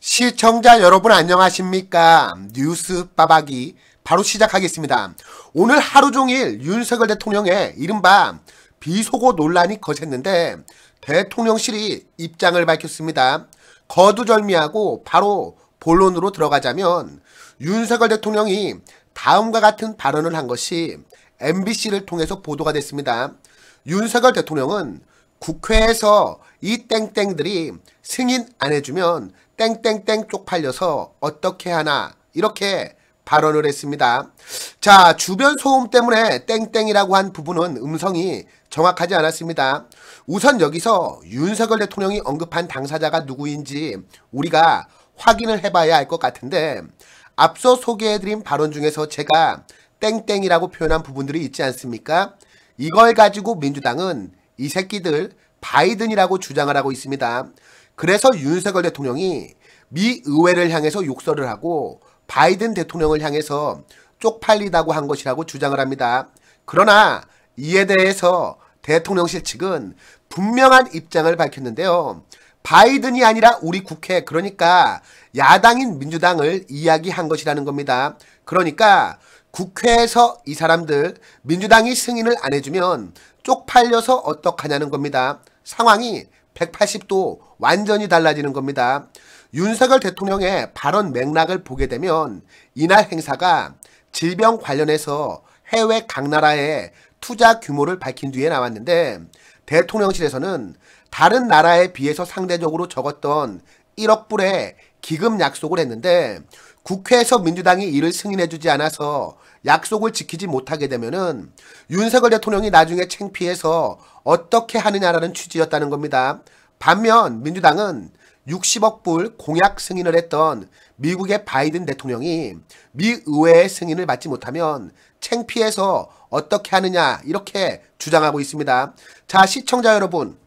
시청자 여러분 안녕하십니까 뉴스 빠박이 바로 시작하겠습니다 오늘 하루 종일 윤석열 대통령의 이른바 비속어 논란이 거셌는데 대통령실이 입장을 밝혔습니다 거두절미하고 바로 본론으로 들어가자면 윤석열 대통령이 다음과 같은 발언을 한 것이 MBC를 통해서 보도가 됐습니다 윤석열 대통령은 국회에서 이 땡땡들이 승인 안 해주면 땡땡땡 쪽팔려서 어떻게 하나 이렇게 발언을 했습니다. 자 주변 소음 때문에 땡땡이라고 한 부분은 음성이 정확하지 않았습니다. 우선 여기서 윤석열 대통령이 언급한 당사자가 누구인지 우리가 확인을 해봐야 할 것 같은데 앞서 소개해드린 발언 중에서 제가 땡땡이라고 표현한 부분들이 있지 않습니까? 이걸 가지고 민주당은 이 새끼들 바이든이라고 주장을 하고 있습니다. 그래서 윤석열 대통령이 미 의회를 향해서 욕설을 하고 바이든 대통령을 향해서 쪽팔리다고 한 것이라고 주장을 합니다. 그러나 이에 대해서 대통령실 측은 분명한 입장을 밝혔는데요. 바이든이 아니라 우리 국회 그러니까 야당인 민주당을 이야기한 것이라는 겁니다. 그러니까 국회에서 이 사람들 민주당이 승인을 안 해주면 쪽팔려서 어떡하냐는 겁니다. 상황이 180도 완전히 달라지는 겁니다. 윤석열 대통령의 발언 맥락을 보게 되면 이날 행사가 질병 관련해서 해외 각 나라의 투자 규모를 밝힌 뒤에 나왔는데 대통령실에서는 다른 나라에 비해서 상대적으로 적었던 1억 불의 기금 약속을 했는데 국회에서 민주당이 이를 승인해주지 않아서 약속을 지키지 못하게 되면은 윤석열 대통령이 나중에 챙피해서 어떻게 하느냐라는 취지였다는 겁니다. 반면 민주당은 60억 불 공약 승인을 했던 미국의 바이든 대통령이 미 의회의 승인을 받지 못하면 챙피해서 어떻게 하느냐 이렇게 주장하고 있습니다. 자 시청자 여러분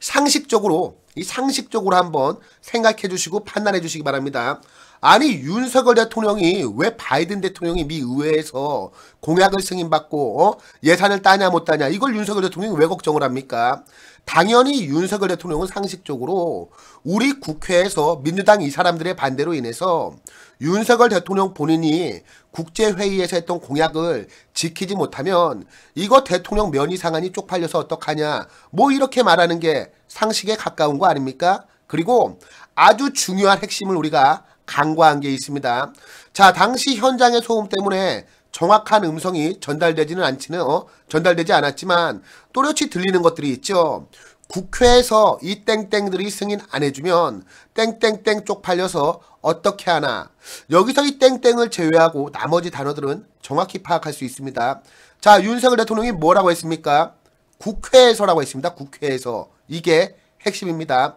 상식적으로 이 상식적으로 한번 생각해 주시고 판단해 주시기 바랍니다. 아니 윤석열 대통령이 왜 바이든 대통령이 미 의회에서 공약을 승인받고 어? 예산을 따냐 못 따냐 이걸 윤석열 대통령이 왜 걱정을 합니까? 당연히 윤석열 대통령은 상식적으로 우리 국회에서 민주당 이 사람들의 반대로 인해서 윤석열 대통령 본인이 국제회의에서 했던 공약을 지키지 못하면 이거 대통령 면이 상한이 쪽팔려서 어떡하냐 뭐 이렇게 말하는 게 상식에 가까운 거 아닙니까? 그리고 아주 중요한 핵심을 우리가 간과한 게 있습니다. 자, 당시 현장의 소음 때문에 정확한 음성이 전달되지는 않지는 어, 전달되지 않았지만 또렷이 들리는 것들이 있죠. 국회에서 이 땡땡들이 승인 안 해주면 땡땡땡 쪽팔려서 어떻게 하나. 여기서 이 땡땡을 제외하고 나머지 단어들은 정확히 파악할 수 있습니다. 자, 윤석열 대통령이 뭐라고 했습니까? 국회에서라고 했습니다. 국회에서. 이게 핵심입니다.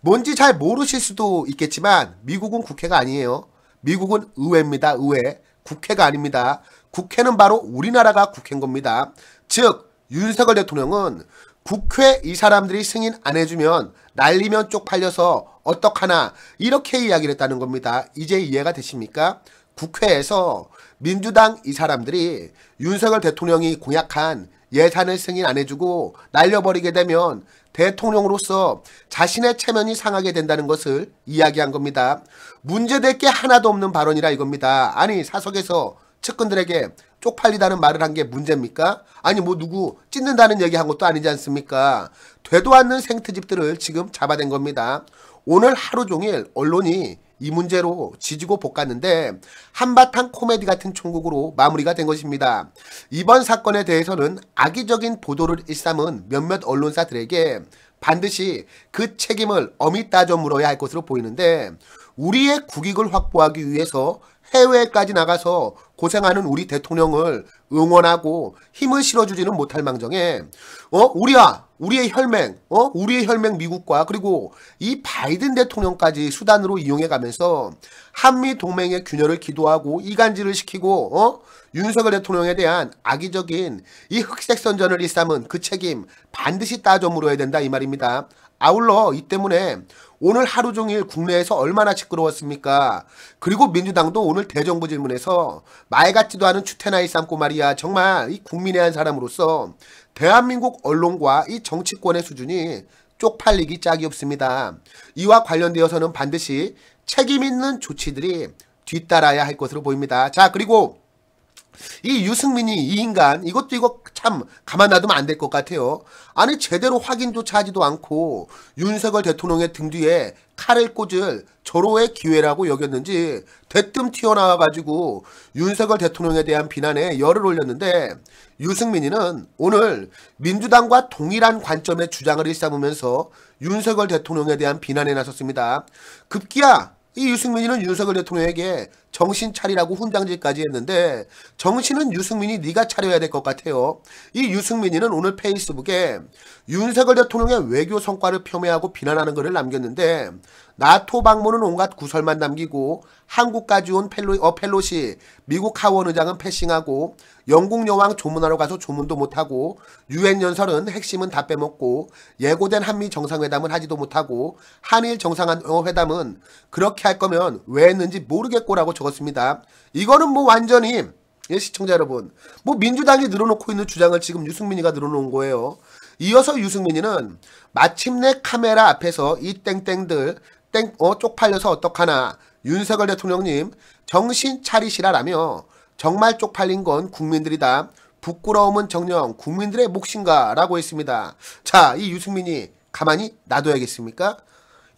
뭔지 잘 모르실 수도 있겠지만 미국은 국회가 아니에요. 미국은 의회입니다. 의회. 국회가 아닙니다. 국회는 바로 우리나라가 국회인 겁니다. 즉 윤석열 대통령은 국회 이 사람들이 승인 안 해주면 날리면 쪽팔려서 어떡하나 이렇게 이야기를 했다는 겁니다. 이제 이해가 되십니까? 국회에서 민주당 이 사람들이 윤석열 대통령이 공약한 예산을 승인 안 해주고 날려버리게 되면 대통령으로서 자신의 체면이 상하게 된다는 것을 이야기한 겁니다. 문제될 게 하나도 없는 발언이라 이겁니다. 아니 사석에서 측근들에게 쪽팔리다는 말을 한 게 문제입니까? 아니 뭐 누구 찢는다는 얘기한 것도 아니지 않습니까? 되도 않는 생트집들을 지금 잡아댄 겁니다. 오늘 하루 종일 언론이 이 문제로 지지고 볶았는데 한바탕 코미디 같은 총국으로 마무리가 된 것입니다. 이번 사건에 대해서는 악의적인 보도를 일삼은 몇몇 언론사들에게 반드시 그 책임을 어미 따져 물어야 할 것으로 보이는데 우리의 국익을 확보하기 위해서 해외까지 나가서 고생하는 우리 대통령을 응원하고 힘을 실어주지는 못할 망정에 어우리와 우리의 혈맹 어 우리의 혈맹 미국과 그리고 이 바이든 대통령까지 수단으로 이용해가면서 한미 동맹의 균열을 기도하고 이간질을 시키고 어 윤석열 대통령에 대한 악의적인 이 흑색 선전을 일삼은 그 책임 반드시 따져 물어야 된다 이 말입니다. 아울러 이 때문에 오늘 하루 종일 국내에서 얼마나 시끄러웠습니까? 그리고 민주당도 오늘 대정부 질문에서 말 같지도 않은 추태나이 삼고 말이야 정말 이 국민의 한 사람으로서 대한민국 언론과 이 정치권의 수준이 쪽팔리기 짝이 없습니다. 이와 관련되어서는 반드시 책임있는 조치들이 뒤따라야 할 것으로 보입니다. 자 그리고 이 유승민이 이 인간 이것도 이거 참 가만 놔두면 안 될 것 같아요. 아니 제대로 확인조차 하지도 않고 윤석열 대통령의 등 뒤에 칼을 꽂을 절호의 기회라고 여겼는지 대뜸 튀어나와가지고 윤석열 대통령에 대한 비난에 열을 올렸는데 유승민이는 오늘 민주당과 동일한 관점의 주장을 일삼으면서 윤석열 대통령에 대한 비난에 나섰습니다. 급기야 이 유승민이는 윤석열 대통령에게 정신 차리라고 훈장질까지 했는데 정신은 유승민이 네가 차려야 될 것 같아요. 이 유승민이는 오늘 페이스북에 윤석열 대통령의 외교 성과를 폄훼하고 비난하는 글을 남겼는데 나토 방문은 온갖 구설만 남기고 한국까지 온 펠로, 어, 펠로시 미국 하원 의장은 패싱하고 영국 여왕 조문하러 가서 조문도 못하고 유엔 연설은 핵심은 다 빼먹고 예고된 한미 정상회담은 하지도 못하고 한일 정상회담은 그렇게 할 거면 왜 했는지 모르겠고라고 적 적었습니다. 이거는 뭐 완전히 예, 시청자 여러분 뭐 민주당이 늘어놓고 있는 주장을 지금 유승민이가 늘어놓은 거예요. 이어서 유승민이는 마침내 카메라 앞에서 이 땡땡들 땡어 쪽팔려서 어떡하나 윤석열 대통령님 정신 차리시라라며 정말 쪽팔린 건 국민들이다. 부끄러움은 정녕 국민들의 몫인가라고 했습니다. 자, 이 유승민이 가만히 놔둬야겠습니까?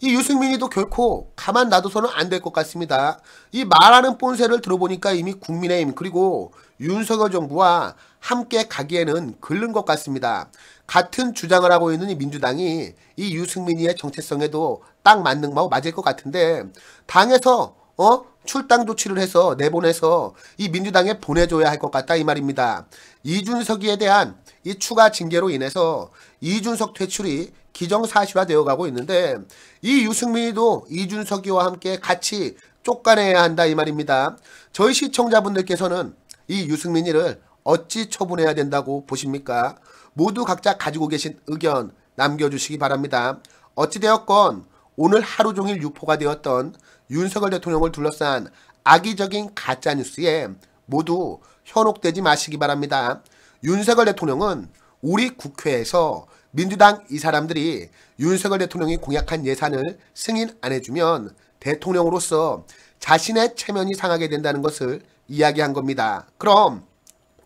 이 유승민이도 결코 가만 놔둬서는 안 될 것 같습니다. 이 말하는 본세를 들어보니까 이미 국민의힘 그리고 윤석열 정부와 함께 가기에는 글른 것 같습니다. 같은 주장을 하고 있는 이 민주당이 이 유승민이의 정체성에도 딱 맞는 거 맞을 것 같은데 당에서 어? 출당 조치를 해서 내보내서 이 민주당에 보내줘야 할 것 같다 이 말입니다. 이준석이에 대한 이 추가 징계로 인해서 이준석 퇴출이 기정사실화 되어가고 있는데 이 유승민이도 이준석이와 함께 같이 쫓아내야 한다 이 말입니다. 저희 시청자분들께서는 이 유승민이를 어찌 처분해야 된다고 보십니까? 모두 각자 가지고 계신 의견 남겨주시기 바랍니다. 어찌되었건 오늘 하루 종일 유포가 되었던 윤석열 대통령을 둘러싼 악의적인 가짜뉴스에 모두 현혹되지 마시기 바랍니다. 윤석열 대통령은 우리 국회에서 민주당 이 사람들이 윤석열 대통령이 공약한 예산을 승인 안 해주면 대통령으로서 자신의 체면이 상하게 된다는 것을 이야기한 겁니다. 그럼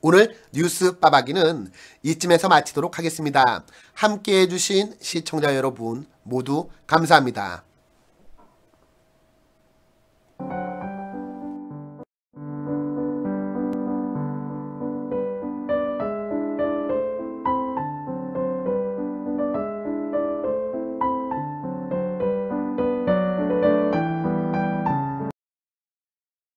오늘 뉴스 빠박이는 이쯤에서 마치도록 하겠습니다. 함께해 주신 시청자 여러분 모두 감사합니다.